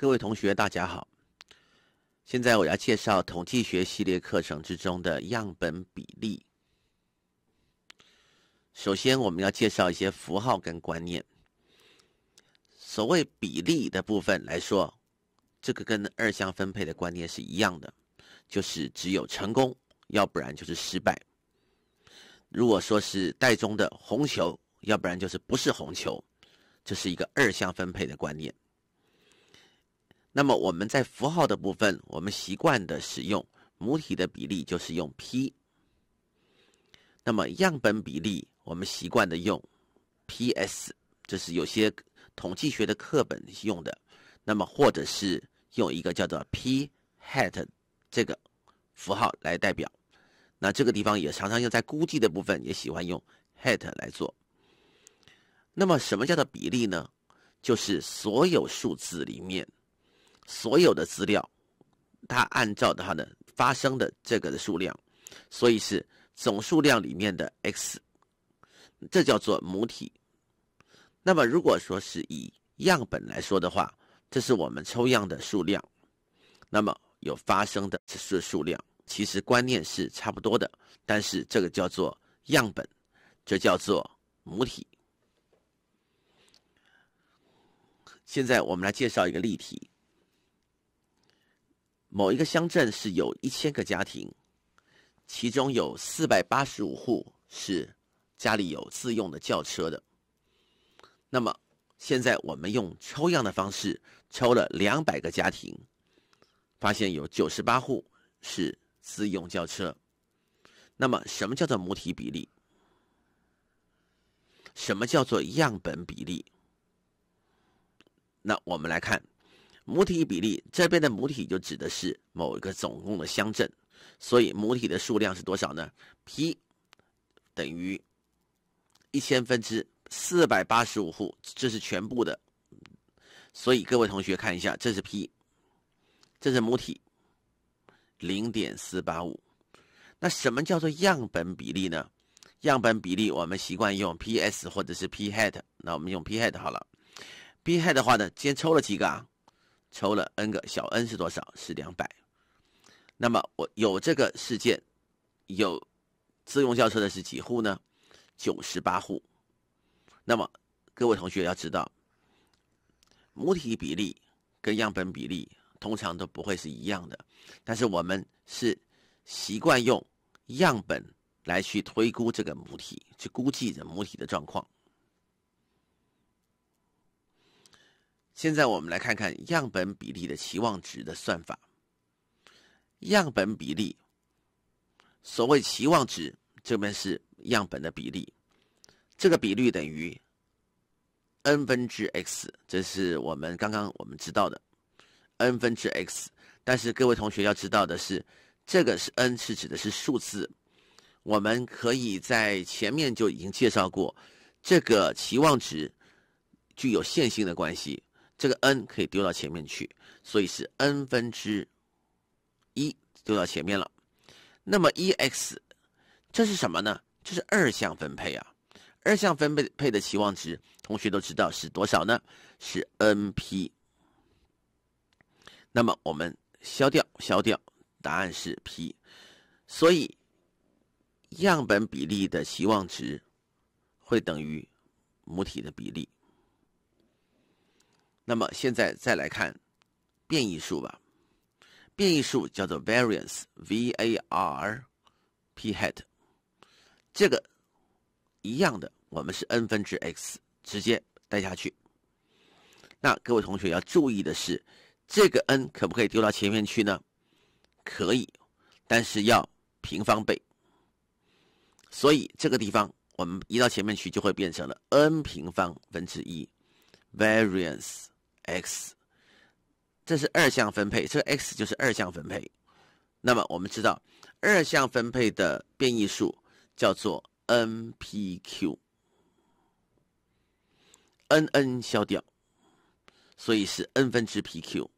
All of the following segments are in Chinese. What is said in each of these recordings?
各位同学，大家好。现在我要介绍统计学系列课程之中的样本比例。首先，我们要介绍一些符号跟观念。所谓比例的部分来说，这个跟二项分配的观念是一样的，就是只有成功，要不然就是失败。如果说是袋中的红球，要不然就是不是红球，这是一个二项分配的观念。那么我们在符号的部分，我们习惯的使用母体的比例就是用 p。那么样本比例我们习惯的用 p s，就是有些统计学的课本用的。那么或者是用一个叫做 p hat 这个符号来代表。那这个地方也常常用在估计的部分，也喜欢用 hat 来做。那么什么叫做比例呢？就是所有数字里面。所有的资料，它按照它的发生的这个的数量，所以是总数量里面的 x，这叫做母体。那么如果说是以样本来说的话，这是我们抽样的数量，那么有发生的次数数量，其实观念是差不多的，但是这个叫做样本，这叫做母体。现在我们来介绍一个例题。某一个乡镇是有一千个家庭，其中有四百八十五户是家里有自用的轿车的。那么，现在我们用抽样的方式抽了两百个家庭，发现有九十八户是自用轿车。那么，什么叫做母体比例？什么叫做样本比例？那我们来看。母体比例这边的母体就指的是某一个总共的乡镇，所以母体的数量是多少呢？P 等于一千分之四百八十五户，这是全部的。所以各位同学看一下，这是 P，这是母体，零点四八五。那什么叫做样本比例呢？样本比例我们习惯用 P S 或者是 P h a d 那我们用 P h a d 好了。P h a d 的话呢，今天抽了几个啊？抽了 n 个小 n 是多少？是两百。那么我有这个事件，有自用轿车的是几户呢？九十八户。那么各位同学要知道，母体比例跟样本比例通常都不会是一样的，但是我们是习惯用样本来去推估这个母体，去估计这母体的状况。现在我们来看看样本比例的期望值的算法。样本比例，所谓期望值，这边是样本的比例，这个比率等于 n 分之 x，这是我们刚刚我们知道的 n 分之 x。但是各位同学要知道的是，这个是 n 是指的是数字，我们可以在前面就已经介绍过，这个期望值具有线性的关系。这个 n 可以丢到前面去，所以是 n 分之一丢到前面了。那么 eX 这是什么呢？这是二项分配啊。二项分配配的期望值，同学都知道是多少呢？是 np。那么我们消掉，消掉，答案是 p。所以样本比例的期望值会等于母体的比例。那么现在再来看变异数吧。变异数叫做 variance，v a r p hat。这个一样的，我们是 n 分之 x，直接带下去。那各位同学要注意的是，这个 n 可不可以丢到前面去呢？可以，但是要平方倍。所以这个地方我们移到前面去，就会变成了 n 平方分之一 variance。x，这是二项分配，这个 x 就是二项分配。那么我们知道，二项分配的变异数叫做 n p q，n n 消掉，所以是 n 分之 p q。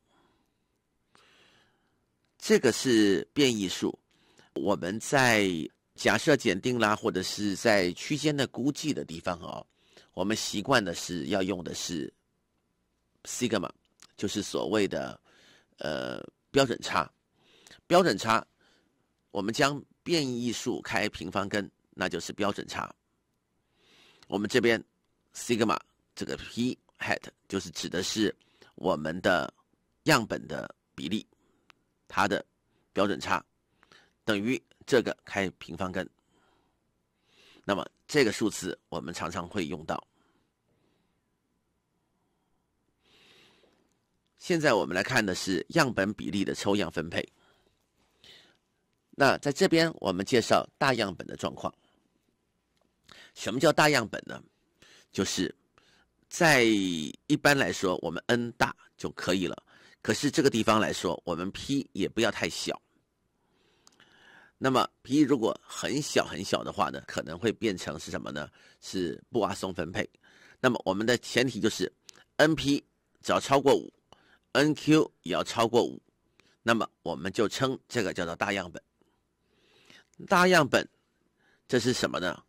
这个是变异数。我们在假设检定啦，或者是在区间的估计的地方哦，我们习惯的是要用的是。sigma，就是所谓的呃标准差，标准差，我们将变异数开平方根，那就是标准差。我们这边 sigma 这个 p hat 就是指的是我们的样本的比例，它的标准差等于这个开平方根。那么这个数字我们常常会用到。现在我们来看的是样本比例的抽样分配。那在这边我们介绍大样本的状况。什么叫大样本呢？就是在一般来说，我们 n 大就可以了。可是这个地方来说，我们 p 也不要太小。那么 p 如果很小很小的话呢，可能会变成是什么呢？是布瓦松分配。那么我们的前提就是 n p 只要超过五。nq 也要超过五，那么我们就称这个叫做大样本。大样本，这是什么呢？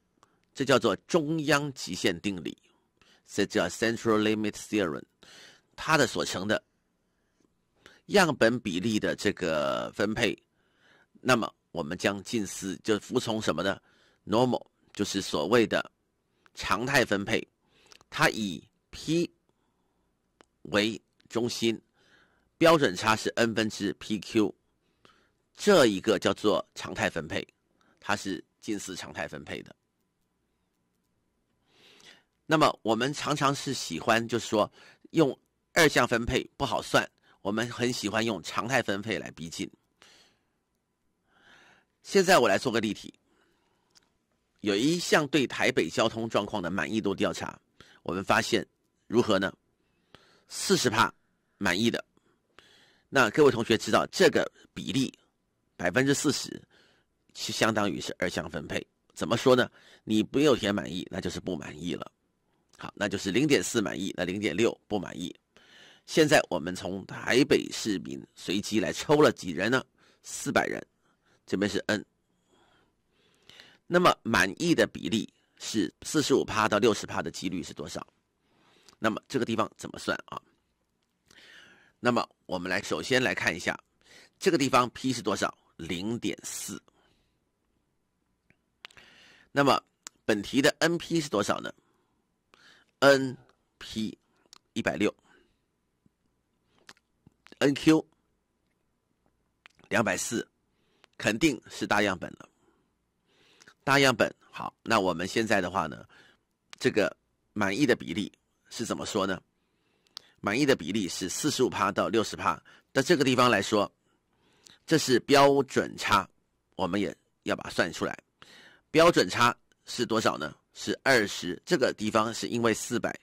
这叫做中央极限定理，这叫 Central Limit Theorem。它的所成的样本比例的这个分配，那么我们将近似就服从什么呢？Normal 就是所谓的常态分配，它以 p 为中心。标准差是 n 分之 p q，这一个叫做常态分配，它是近似常态分配的。那么我们常常是喜欢，就是说用二项分配不好算，我们很喜欢用常态分配来逼近。现在我来做个例题，有一项对台北交通状况的满意度调查，我们发现如何呢？四十帕满意的。那各位同学知道这个比例百分之四十，是相当于是二项分配。怎么说呢？你没有填满意，那就是不满意了。好，那就是零点四满意，那零点六不满意。现在我们从台北市民随机来抽了几人呢？四百人，这边是 n。那么满意的比例是四十五趴到六十趴的几率是多少？那么这个地方怎么算啊？那么，我们来首先来看一下，这个地方 p 是多少？零点四。那么本题的 n p 是多少呢？n p 一百六，n q 两百四，肯定是大样本了。大样本好，那我们现在的话呢，这个满意的比例是怎么说呢？满意的比例是四十五趴到六十趴。那这个地方来说，这是标准差，我们也要把它算出来。标准差是多少呢？是二十。这个地方是因为四百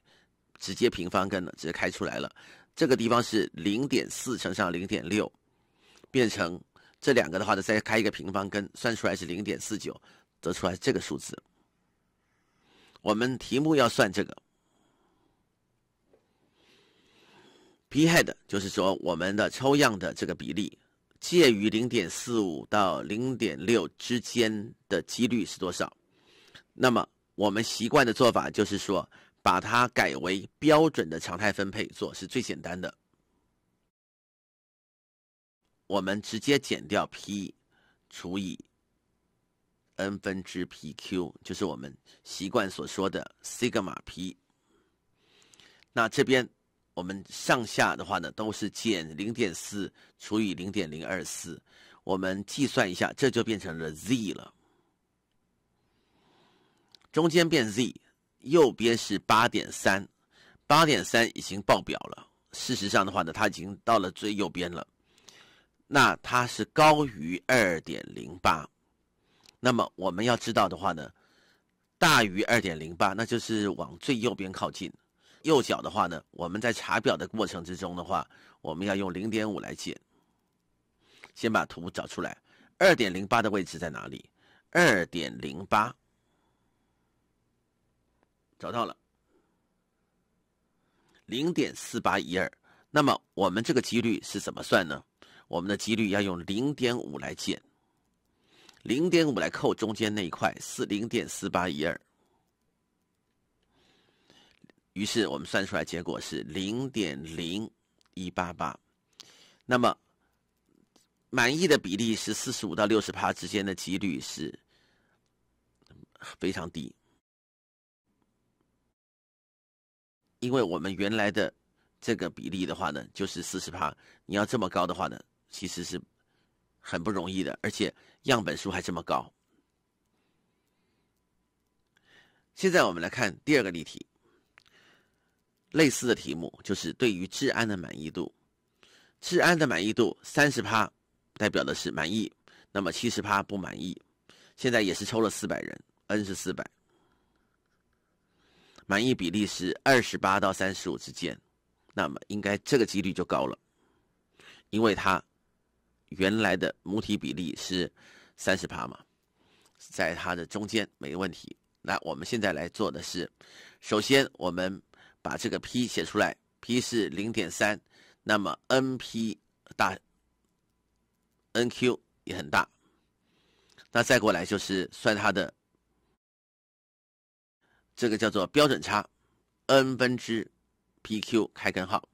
直接平方根了，直接开出来了。这个地方是零点四乘上零点六，变成这两个的话呢，再开一个平方根，算出来是零点四九，得出来这个数字。我们题目要算这个。P h a d 就是说我们的抽样的这个比例介于零点四五到零点六之间的几率是多少？那么我们习惯的做法就是说把它改为标准的常态分配做是最简单的。我们直接减掉 P 除以 n 分之 PQ，就是我们习惯所说的西格玛 P。那这边。我们上下的话呢，都是减零点四除以零点零二四，我们计算一下，这就变成了 z 了。中间变 z，右边是八点三，八点三已经爆表了。事实上的话呢，它已经到了最右边了。那它是高于二点零八，那么我们要知道的话呢，大于二点零八，那就是往最右边靠近。右脚的话呢，我们在查表的过程之中的话，我们要用零点五来减。先把图找出来，二点零八的位置在哪里？二点零八，找到了。零点四八一二，那么我们这个几率是怎么算呢？我们的几率要用零点五来减，零点五来扣中间那一块，是零点四八一二。于是我们算出来结果是零点零一八八，那么满意的比例是四十五到六十趴之间的几率是非常低，因为我们原来的这个比例的话呢，就是四十趴，你要这么高的话呢，其实是很不容易的，而且样本数还这么高。现在我们来看第二个例题。类似的题目就是对于治安的满意度，治安的满意度三十趴，代表的是满意，那么七十趴不满意。现在也是抽了四百人，n 是四百，满意比例是二十八到三十五之间，那么应该这个几率就高了，因为它原来的母体比例是三十趴嘛，在它的中间没问题。那我们现在来做的是，首先我们。把这个 p 写出来，p 是零点三，那么 n p 大，n q 也很大。那再过来就是算它的这个叫做标准差，n 分之 p q 开根号。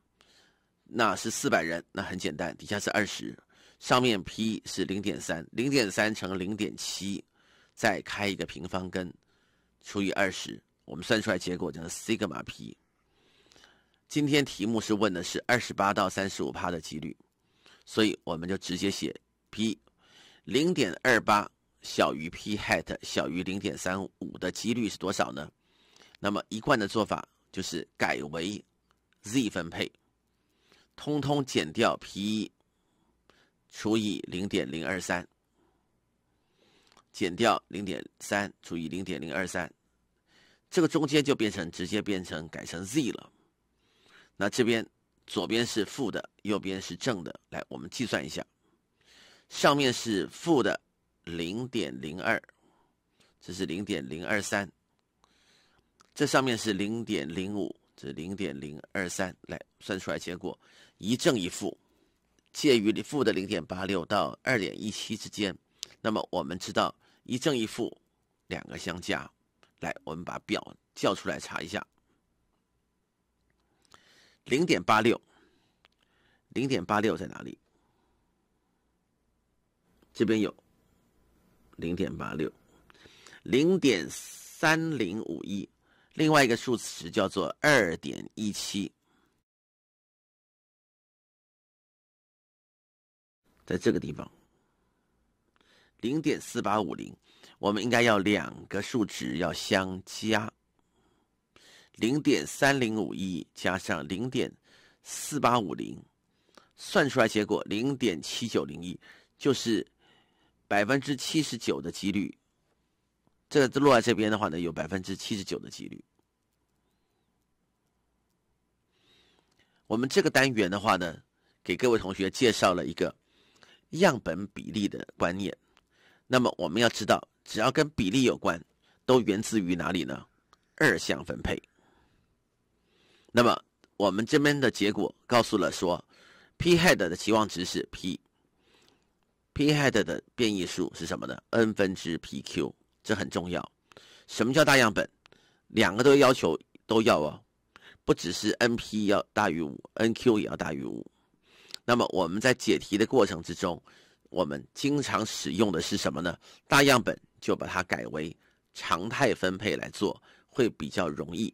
那是四百人，那很简单，底下是二十，上面 p 是零点三，零点三乘零点七，再开一个平方根，除以二十，我们算出来结果就是 sigma p。今天题目是问的是二十八到三十五帕的几率，所以我们就直接写 P 零点二八小于 P hat 小于零点三五的几率是多少呢？那么一贯的做法就是改为 Z 分配，通通减掉 P 一除以零点零二三，减掉零点三除以零点零二三，这个中间就变成直接变成改成 Z 了。那这边左边是负的，右边是正的。来，我们计算一下，上面是负的零点零二，这是零点零二三，这上面是零点零五，这零点零二三。来，算出来结果一正一负，介于负的零点八六到二点一七之间。那么我们知道一正一负两个相加，来，我们把表叫出来查一下。零点八六，零点八六在哪里？这边有零点八六，零点三零五一，另外一个数值叫做二点一七，在这个地方，零点四八五零，我们应该要两个数值要相加。零点三零五一加上零点四八五零，算出来结果零点七九零一，就是百分之七十九的几率。这个落在这边的话呢，有百分之七十九的几率。我们这个单元的话呢，给各位同学介绍了一个样本比例的观念。那么我们要知道，只要跟比例有关，都源自于哪里呢？二项分配。那么我们这边的结果告诉了说，p h a d 的期望值是 p，p h a d 的变异数是什么呢？n 分之 p q，这很重要。什么叫大样本？两个都要求都要哦，不只是 n p 要大于五，n q 也要大于五。那么我们在解题的过程之中，我们经常使用的是什么呢？大样本就把它改为常态分配来做，会比较容易。